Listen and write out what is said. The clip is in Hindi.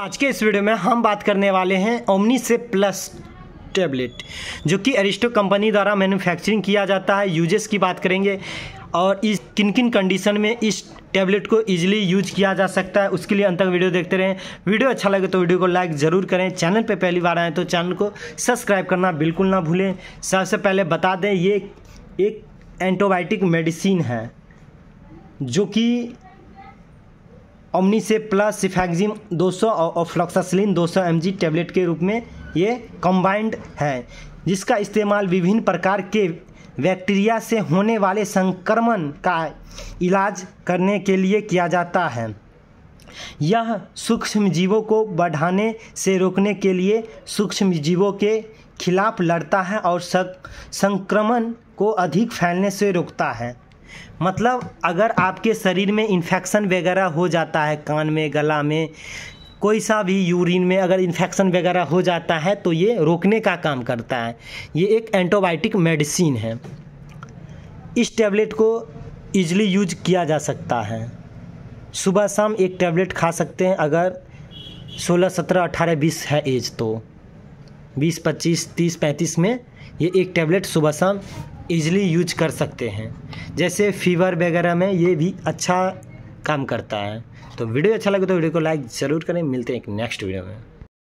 आज के इस वीडियो में हम बात करने वाले हैं ओमनी से प्लस टैबलेट जो कि एरिस्टो कंपनी द्वारा मैन्युफैक्चरिंग किया जाता है यूजेस की बात करेंगे और इस किन किन कंडीशन में इस टैबलेट को इजीली यूज किया जा सकता है उसके लिए अंत तक वीडियो देखते रहें वीडियो अच्छा लगे तो वीडियो को लाइक ज़रूर करें चैनल पर पहली बार आएँ तो चैनल को सब्सक्राइब करना बिल्कुल ना भूलें सबसे पहले बता दें ये एक एंटोबायोटिक मेडिसिन है जो कि ओमनी से प्लस सिफैक्जिम 200 और ऑफ्लॉक्सासिलिन 200 एमजी टैबलेट के रूप में ये कंबाइंड है जिसका इस्तेमाल विभिन्न प्रकार के बैक्टीरिया से होने वाले संक्रमण का इलाज करने के लिए किया जाता है यह सूक्ष्म जीवों को बढ़ाने से रोकने के लिए सूक्ष्म जीवों के खिलाफ लड़ता है और संक्रमण को अधिक फैलने से रोकता है मतलब अगर आपके शरीर में इन्फेक्शन वगैरह हो जाता है कान में गला में कोई सा भी यूरिन में अगर इन्फेक्शन वगैरह हो जाता है तो ये रोकने का काम करता है ये एक एंटीबायोटिक मेडिसिन है इस टैबलेट को ईजली यूज किया जा सकता है सुबह शाम एक टैबलेट खा सकते हैं अगर 16, 17, 18, 20 है एज तो 20, 25, 30, 35 में ये एक टैबलेट सुबह शाम ईज़िली यूज कर सकते हैं जैसे फीवर वगैरह में ये भी अच्छा काम करता है तो वीडियो अच्छा लगे तो वीडियो को लाइक ज़रूर करें मिलते हैं एक नेक्स्ट वीडियो में